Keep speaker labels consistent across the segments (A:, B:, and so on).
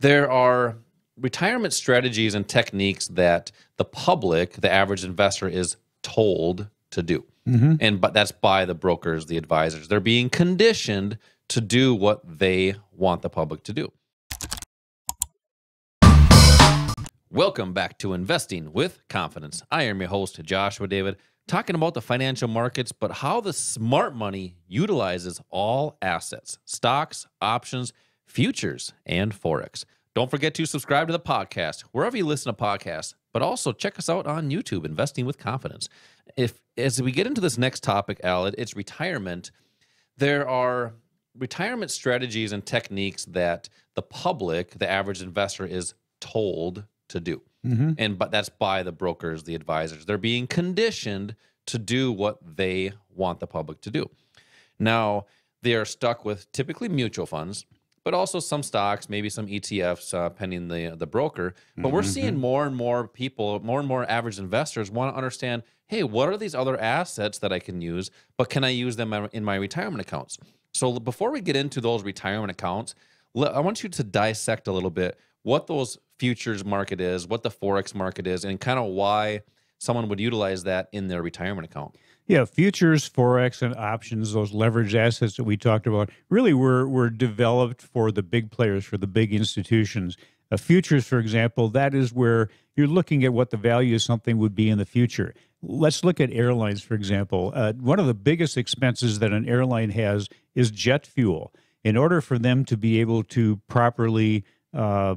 A: there are retirement strategies and techniques that the public, the average investor, is told to do. Mm -hmm. And but that's by the brokers, the advisors. They're being conditioned to do what they want the public to do. Welcome back to Investing with Confidence. I am your host, Joshua David, talking about the financial markets, but how the smart money utilizes all assets, stocks, options, futures, and Forex. Don't forget to subscribe to the podcast wherever you listen to podcasts, but also check us out on YouTube, Investing with Confidence. If as we get into this next topic, Al, it's retirement. There are retirement strategies and techniques that the public, the average investor, is told to do. Mm-hmm. And but that's by the brokers, the advisors. They're being conditioned to do what they want the public to do. Now, they are stuck with typically mutual funds but also some stocks, maybe some ETFs, uh, pending the the broker. But mm -hmm. we're mm-hmm. seeing more and more people, more and more average investors want to understand, hey, what are these other assets that I can use? But can I use them in my retirement accounts? So before we get into those retirement accounts, I want you to dissect a little bit what those futures market is, what the forex market is, and kind of why someone would utilize that in their retirement account.
B: Yeah, futures, forex, and options, those leveraged assets that we talked about, really were, were developed for the big players, for the big institutions. Uh, futures, for example, that is where you're looking at what the value of something would be in the future. Let's look at airlines, for example. Uh, one of the biggest expenses that an airline has is jet fuel. In order for them to be able to properly uh,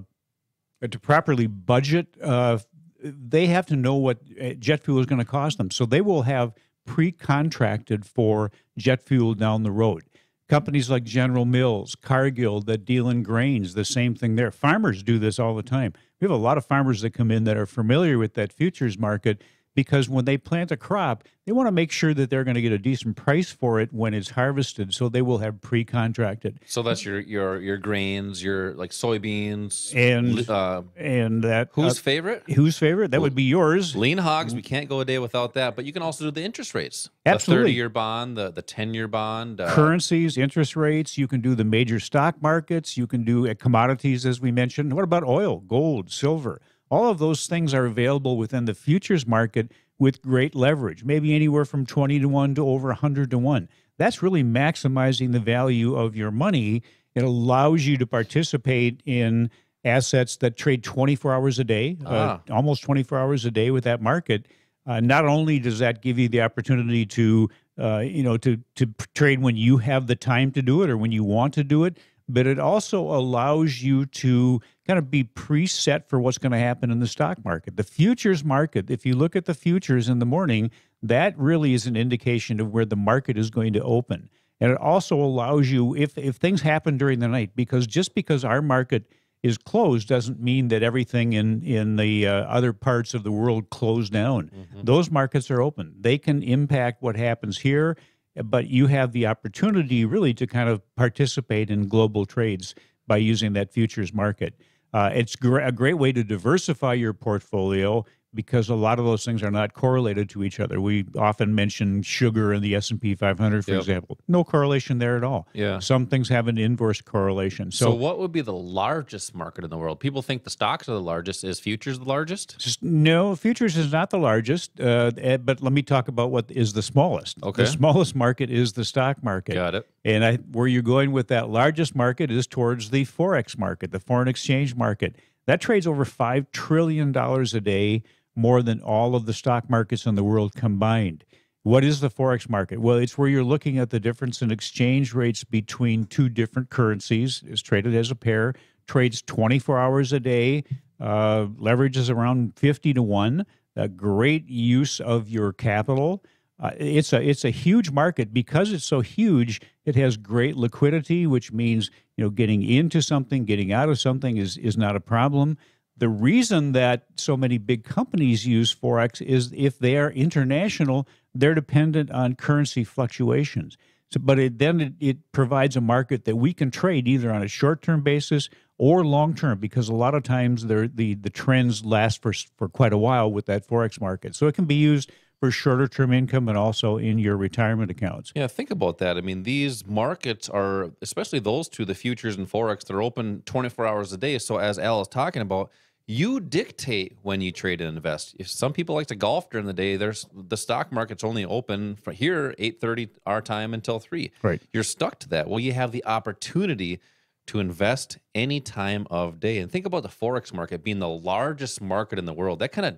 B: uh to properly budget, uh, they have to know what jet fuel is going to cost them. So they will have pre contracted for jet fuel down the road. Companies like General Mills, Cargill that deal in grains, the same thing there. Farmers do this all the time. We have a lot of farmers that come in that are familiar with that futures market because when they plant a crop, they want to make sure that they're going to get a decent price for it when it's harvested, so they will have pre-contracted.
A: So that's your your your grains, your like soybeans, and uh, and that uh, whose uh, favorite?
B: Whose favorite? That well, would
A: be yours. Lean hogs. We can't go a day without that. But you can also do the interest rates. Absolutely. The thirty-year bond, the the ten-year bond, uh,
B: currencies, interest rates. You can do the major stock markets. You can do uh, commodities, as we mentioned. What about oil, gold, silver? All of those things are available within the futures market with great leverage, maybe anywhere from 20 to 1 to over 100 to 1. That's really maximizing the value of your money. It allows you to participate in assets that trade 24 hours a day, uh, ah. almost 24 hours a day with that market. Uh, not only does that give you the opportunity to uh, you know to to trade when you have the time to do it or when you want to do it but it also allows you to kind of be preset for what's going to happen in the stock market. The futures market, if you look at the futures in the morning, that really is an indication of where the market is going to open. And it also allows you, if, if things happen during the night, because just because our market is closed doesn't mean that everything in, in the uh, other parts of the world closed down. Mm-hmm. Those markets are open. They can impact what happens here but you have the opportunity really to kind of participate in global trades by using that futures market. Uh, it's gr- a great way to diversify your portfolio because a lot of those things are not correlated to each other. We often mention sugar and the S&P 500 for yep. example. No correlation there at all. Yeah. Some things have an inverse correlation. So, so
A: what would be the largest market in the world? People think the stocks are the largest. Is futures the largest?
B: No, futures is not the largest, uh, eh, but let me talk about what is the smallest. Okay. The smallest market is the stock market. Got it. And I, where you're going with that largest market is towards the forex market, the foreign exchange market. That trades over 5 trillion dollars a day more than all of the stock markets in the world combined. What is the Forex market? Well, it's where you're looking at the difference in exchange rates between two different currencies, It's traded as a pair, trades 24 hours a day, uh, leverage is around 50 to 1, a great use of your capital. Uh, it's a it's a huge market because it's so huge. It has great liquidity, which means you know getting into something, getting out of something is is not a problem. The reason that so many big companies use Forex is if they are international, they're dependent on currency fluctuations. So, but it, then it, it provides a market that we can trade either on a short term basis or long term because a lot of times the, the trends last for, for quite a while with that Forex market. So it can be used for shorter term income and also in your retirement accounts.
A: Yeah, think about that. I mean, these markets are, especially those two, the futures and Forex, they're open 24 hours a day. So, as Al is talking about, you dictate when you trade and invest. If some people like to golf during the day, there's the stock market's only open from here 8:30 our time until 3. Right. You're stuck to that. Well, you have the opportunity to invest any time of day. And think about the forex market being the largest market in the world. That kind of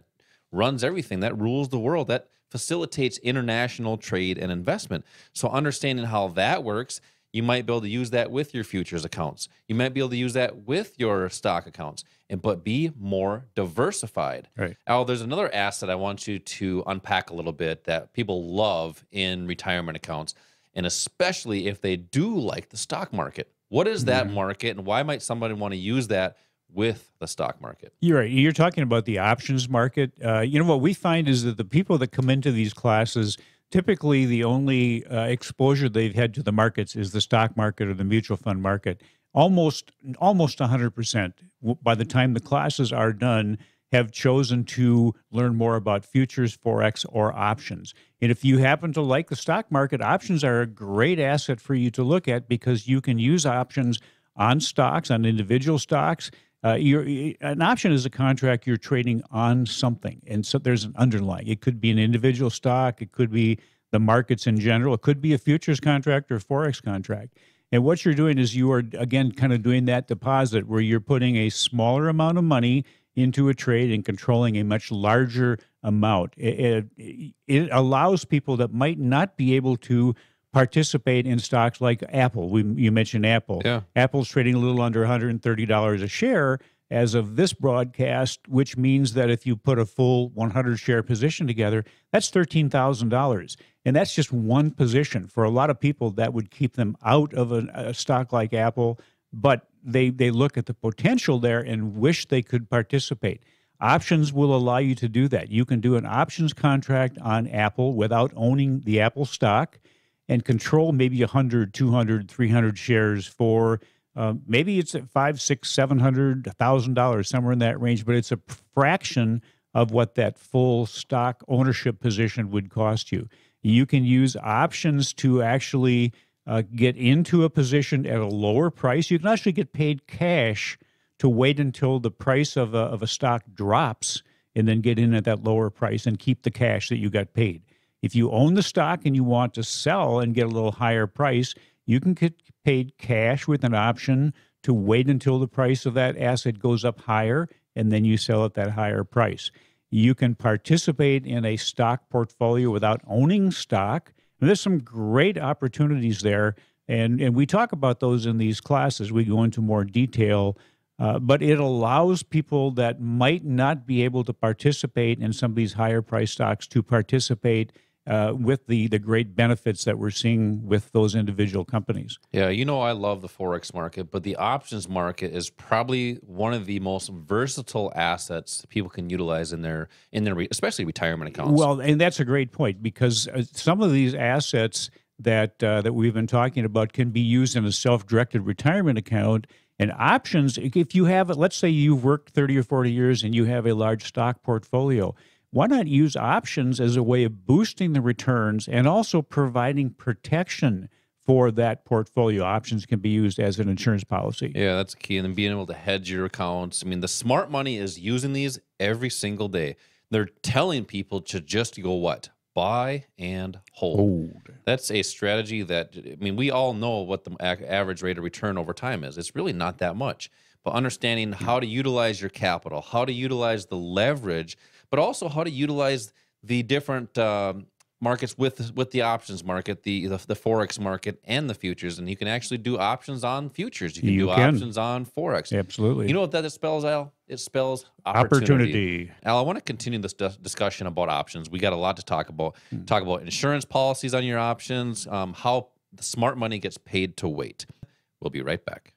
A: runs everything. That rules the world. That facilitates international trade and investment. So understanding how that works you might be able to use that with your futures accounts. You might be able to use that with your stock accounts, and but be more diversified. Right. Al, there's another asset I want you to unpack a little bit that people love in retirement accounts, and especially if they do like the stock market. What is that mm-hmm. market, and why might somebody want to use that with the stock market.
B: You're right. You're talking about the options market. Uh, you know what we find is that the people that come into these classes typically the only uh, exposure they've had to the markets is the stock market or the mutual fund market. Almost almost 100% by the time the classes are done have chosen to learn more about futures, forex or options. And if you happen to like the stock market, options are a great asset for you to look at because you can use options on stocks, on individual stocks, uh, an option is a contract you're trading on something, and so there's an underlying. It could be an individual stock, it could be the markets in general, it could be a futures contract or a forex contract. And what you're doing is you are again kind of doing that deposit where you're putting a smaller amount of money into a trade and controlling a much larger amount. It, it, it allows people that might not be able to participate in stocks like Apple. We, you mentioned Apple. Yeah. Apple's trading a little under $130 a share as of this broadcast, which means that if you put a full 100 share position together, that's $13,000. And that's just one position. For a lot of people, that would keep them out of a, a stock like Apple, but they, they look at the potential there and wish they could participate. Options will allow you to do that. You can do an options contract on Apple without owning the Apple stock and control maybe 100 200 300 shares for uh, maybe it's at five six seven hundred thousand dollars somewhere in that range but it's a fraction of what that full stock ownership position would cost you you can use options to actually uh, get into a position at a lower price you can actually get paid cash to wait until the price of a, of a stock drops and then get in at that lower price and keep the cash that you got paid if you own the stock and you want to sell and get a little higher price, you can get paid cash with an option to wait until the price of that asset goes up higher and then you sell at that higher price. You can participate in a stock portfolio without owning stock. And there's some great opportunities there. And, and we talk about those in these classes. We go into more detail, uh, but it allows people that might not be able to participate in some of these higher price stocks to participate uh, with the the great benefits that we're seeing with those individual companies.
A: Yeah, you know I love the forex market, but the options market is probably one of the most versatile assets people can utilize in their in their especially retirement accounts. Well,
B: and that's a great point because uh, some of these assets that uh, that we've been talking about can be used in a self-directed retirement account. And options, if you have, let's say you've worked 30 or 40 years and you have a large stock portfolio, why not use options as a way of boosting the returns and also providing protection for that portfolio? Options can be used as an insurance policy.
A: Yeah, that's key. And then being able to hedge your accounts. I mean, the smart money is using these every single day. They're telling people to just go what? Buy and hold. hold. That's a strategy that, I mean, we all know what the average rate of return over time is. It's really not that much but understanding how to utilize your capital, how to utilize the leverage, but also how to utilize the different um, markets with with the options market, the, the, the forex market, and the futures. And you can actually do options on futures. You can you do can. options on forex.
B: Absolutely. You know
A: what that spells, Al? It spells opportunity. opportunity. Al, I want to continue this discussion about options. We got a lot to talk about. Hmm. Talk about insurance policies on your options, um, how the smart money gets paid to wait. We'll be right back.